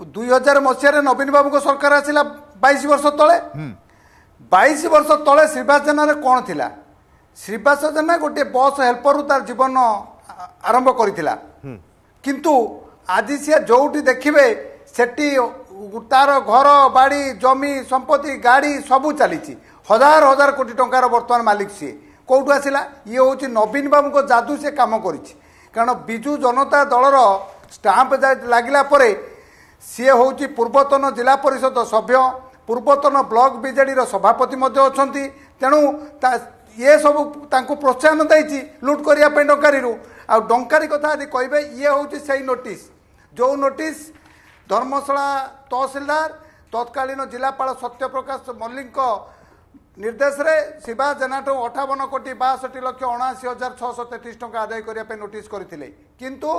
ଦୁଇ ହଜାର ମସିହାରେ ନବୀନ ବାବୁଙ୍କ ସରକାର ଆସିଲା ବାଇଶ ବର୍ଷ ତଳେ ବାଇଶ ବର୍ଷ ତଳେ ଶ୍ରୀବାସ ଜେନାରେ କ'ଣ ଥିଲା ଶ୍ରୀବାସ ଜେନା ଗୋଟିଏ ବସ୍ ହେଲ୍ପରରୁ ତାର ଜୀବନ ଆରମ୍ଭ କରିଥିଲା କିନ୍ତୁ ଆଜି ସିଏ ଯେଉଁଠି ଦେଖିବେ ସେଠି ତାର ଘର ବାଡ଼ି ଜମି ସମ୍ପତ୍ତି ଗାଡ଼ି ସବୁ ଚାଲିଛି ହଜାର ହଜାର କୋଟି ଟଙ୍କାର ବର୍ତ୍ତମାନ ମାଲିକ ସିଏ କେଉଁଠୁ ଆସିଲା ଇଏ ହେଉଛି ନବୀନ ବାବୁଙ୍କ ଯାଦୁ ସେ କାମ କରିଛି କାରଣ ବିଜୁ ଜନତା ଦଳର ଷ୍ଟାମ୍ପ ଲାଗିଲା ପରେ ସିଏ ହେଉଛି ପୂର୍ବତନ ଜିଲ୍ଲା ପରିଷଦ ସଭ୍ୟ ପୂର୍ବତନ ବ୍ଲକ ବିଜେଡ଼ିର ସଭାପତି ମଧ୍ୟ ଅଛନ୍ତି ତେଣୁ ଇଏ ସବୁ ତାଙ୍କୁ ପ୍ରୋତ୍ସାହନ ଦେଇଛି ଲୁଟ୍ କରିବା ପାଇଁ ଡଙ୍କାରୀରୁ ଆଉ ଡଙ୍କାରୀ କଥା ଯଦି କହିବେ ଇଏ ହେଉଛି ସେଇ ନୋଟିସ୍ ଯେଉଁ ନୋଟିସ୍ ଧର୍ମଶାଳା ତହସିଲଦାର ତତ୍କାଳୀନ ଜିଲ୍ଲାପାଳ ସତ୍ୟପ୍ରକାଶ ମଲ୍ଲିକଙ୍କ ନିର୍ଦ୍ଦେଶରେ ଶିବା ଜେନାଠୁ ଅଠାବନ କୋଟି ବାଷଠି ଲକ୍ଷ ଅଣାଅଶୀ ହଜାର ଛଅଶହ ତେତିଶ ଟଙ୍କା ଆଦାୟ କରିବା ପାଇଁ ନୋଟିସ୍ କରିଥିଲେ କିନ୍ତୁ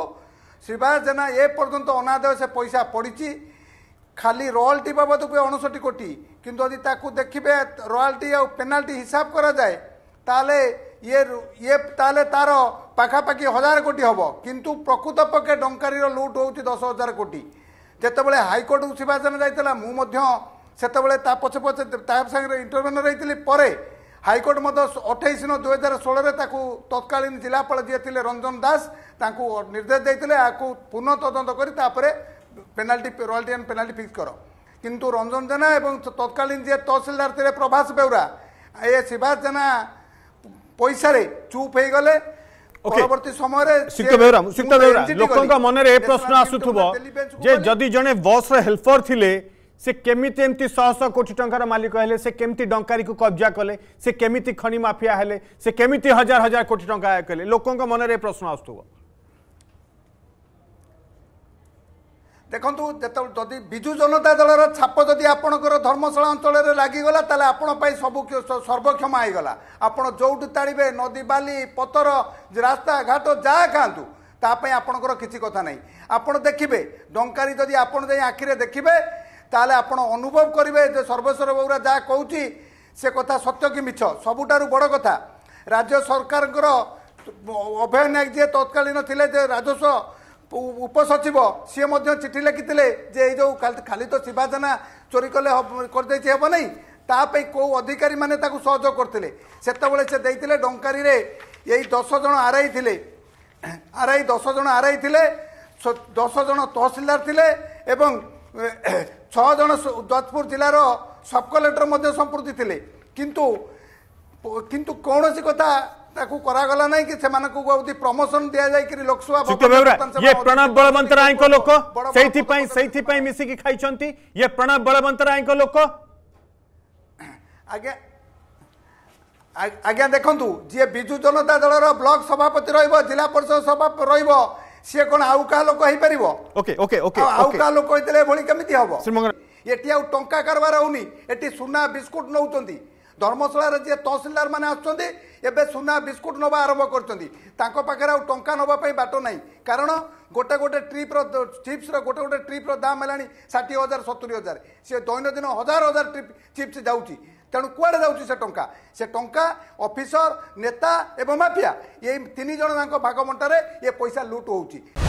ଶିବାସ ଜେନା ଏ ପର୍ଯ୍ୟନ୍ତ ଅନାଦାୟ ସେ ପଇସା ପଡ଼ିଛି ଖାଲି ରୟାଲ୍ଟି ବାବଦକୁ ଅଣଷଠି କୋଟି କିନ୍ତୁ ଯଦି ତାକୁ ଦେଖିବେ ରୟାଲ୍ଟି ଆଉ ପେନାଲ୍ଟି ହିସାବ କରାଯାଏ ତାହେଲେ ଇଏ ଇଏ ତାହେଲେ ତାର ପାଖାପାଖି ହଜାର କୋଟି ହେବ କିନ୍ତୁ ପ୍ରକୃତ ପକ୍ଷେ ଡଙ୍କାରୀର ଲୁଟ୍ ହେଉଛି ଦଶ ହଜାର କୋଟି ଯେତେବେଳେ ହାଇକୋର୍ଟକୁ ଶିବାସେନା ଯାଇଥିଲା ମୁଁ ମଧ୍ୟ ସେତେବେଳେ ତା ପଛେ ପଛେ ତା ସାଙ୍ଗରେ ଇଣ୍ଟରଭ୍ୟୁନ ରହିଥିଲି ପରେ ହାଇକୋର୍ଟ ମଧ୍ୟ ଅଠେଇଶ ନଅ ଦୁଇ ହଜାର ଷୋହଳରେ ତାକୁ ତତ୍କାଳୀନ ଜିଲ୍ଲାପାଳ ଯିଏ ଥିଲେ ରଞ୍ଜନ ଦାସ ତାଙ୍କୁ ନିର୍ଦ୍ଦେଶ ଦେଇଥିଲେ ଏହାକୁ ପୁନଃ ତଦନ୍ତ କରି ତାପରେ penalty royalty and penalty fix କର କିନ୍ତୁ ରଞ୍ଜନ ଜେନା ଏବଂ ତତ୍କାଳୀନ ଯିଏ ତହସିଲଦାର ଥିଲେ ପ୍ରଭାସ ବେଉରା ଏ ଶିବାସ ଜେନା ପଇସାରେ ଚୁପ୍ ହେଇଗଲେ ପରବର୍ତ୍ତୀ ସମୟରେ ଲୋକଙ୍କ ମନରେ ଏ ପ୍ରଶ୍ନ ଆସୁଥିବ ଯେ ଯଦି ଜଣେ ବସ୍ର ହେଲ୍ପର ଥିଲେ ସେ କେମିତି ଏମିତି ଶହ ଶହ କୋଟି ଟଙ୍କାର ମାଲିକ ହେଲେ ସେ କେମିତି ଡଙ୍କାରୀକୁ କବ୍ଜା କଲେ ସେ କେମିତି ଖଣି ମାଫିଆ ହେଲେ ସେ କେମିତି ହଜାର ହଜାର କୋଟି ଟଙ୍କା ଆୟ କଲେ ଲୋକଙ୍କ ମନରେ ଏ ପ୍ରଶ୍ନ ଆସୁଥିବ ଦେଖନ୍ତୁ ଯେତେବେଳେ ଯଦି ବିଜୁ ଜନତା ଦଳର ଛାପ ଯଦି ଆପଣଙ୍କର ଧର୍ମଶାଳା ଅଞ୍ଚଳରେ ଲାଗିଗଲା ତାହେଲେ ଆପଣ ପାଇଁ ସବୁ ସର୍ବକ୍ଷମ ହେଇଗଲା ଆପଣ ଯେଉଁଠୁ ତାଳିବେ ନଦୀ ବାଲି ପଥର ରାସ୍ତାଘାଟ ଯାହା ଖାଆନ୍ତୁ ତା ପାଇଁ ଆପଣଙ୍କର କିଛି କଥା ନାହିଁ ଆପଣ ଦେଖିବେ ଡଙ୍କାରୀ ଯଦି ଆପଣ ଯାଇ ଆଖିରେ ଦେଖିବେ ତାହେଲେ ଆପଣ ଅନୁଭବ କରିବେ ଯେ ସର୍ବେଶ୍ୱର ବଉରା ଯାହା କହୁଛି ସେ କଥା ସତ୍ୟ କି ମିଛ ସବୁଠାରୁ ବଡ଼ କଥା ରାଜ୍ୟ ସରକାରଙ୍କର ଅଭୟନାୟକ ଯିଏ ତତ୍କାଳୀନ ଥିଲେ ଯେ ରାଜସ୍ୱ ଉପସଚିବ ସିଏ ମଧ୍ୟ ଚିଠି ଲେଖିଥିଲେ ଯେ ଏଇ ଯେଉଁ ଖାଲି ତ ଶିବା ଜେନା ଚୋରି କଲେ କରିଦେଇଛି ହେବ ନାହିଁ ତା ପାଇଁ କେଉଁ ଅଧିକାରୀମାନେ ତାକୁ ସହଯୋଗ କରିଥିଲେ ସେତେବେଳେ ସେ ଦେଇଥିଲେ ଡଙ୍କାରୀରେ ଏଇ ଦଶ ଜଣ ଆର୍ ଆଇ ଥିଲେ ଆର୍ ଆଇ ଦଶ ଜଣ ଆର୍ ଆଇ ଥିଲେ ଦଶ ଜଣ ତହସିଲଦାର ଥିଲେ ଏବଂ ଛଅଜଣ ଯାଜପୁର ଜିଲ୍ଲାର ସବ୍ କଲେକ୍ଟର ମଧ୍ୟ ସମ୍ପୃକ୍ତି ଥିଲେ କିନ୍ତୁ କିନ୍ତୁ କୌଣସି କଥା ତାକୁ କରାଗଲା ନାହିଁ କି ସେମାନଙ୍କୁ ପ୍ରମୋସନ ଦିଆଯାଇକି ଲୋକସଭା ସେଇଥିପାଇଁ ମିଶିକି ଖାଇଛନ୍ତି ଇଏ ଲୋକ ଆଜ୍ଞା ଆଜ୍ଞା ଦେଖନ୍ତୁ ଯିଏ ବିଜୁ ଜନତା ଦଳର ବ୍ଲକ ସଭାପତି ରହିବ ଜିଲ୍ଲା ପରିଷଦ ସଭା ରହିବ সি কোণ আউ কাহা লোক হইপারিব ওকে ওকে ওকে আউ কাহা লোক হইলে এভাবে কেমিতি হব শ্রীমঙ্গল এটি আউ টঙ্কা কারবার হউনি এটি সোনা বিস্কুট নৌচন্তি ଧର୍ମଶାଳାରେ ଯିଏ ତହସିଲଦାରମାନେ ଆସୁଛନ୍ତି ଏବେ ସୁନା ବିସ୍କୁଟ୍ ନେବା ଆରମ୍ଭ କରୁଛନ୍ତି ତାଙ୍କ ପାଖରେ ଆଉ ଟଙ୍କା ନେବା ପାଇଁ ବାଟ ନାହିଁ କାରଣ ଗୋଟେ ଗୋଟେ ଟ୍ରିପ୍ର ଚିପ୍ସର ଗୋଟେ ଗୋଟେ ଟ୍ରିପ୍ର ଦାମ୍ ହେଲାଣି ଷାଠିଏ ହଜାର ସତୁରି ହଜାର ସେ ଦୈନନ୍ଦିନ ହଜାର ହଜାର ଟ୍ରିପ୍ ଚିପ୍ସ ଯାଉଛି ତେଣୁ କୁଆଡ଼େ ଯାଉଛି ସେ ଟଙ୍କା ସେ ଟଙ୍କା ଅଫିସର ନେତା ଏବଂ ମାଫିଆ ଏ ତିନି ଜଣ ତାଙ୍କ ଭାଗବଣ୍ଟାରେ ଏ ପଇସା ଲୁଟ୍ ହେଉଛି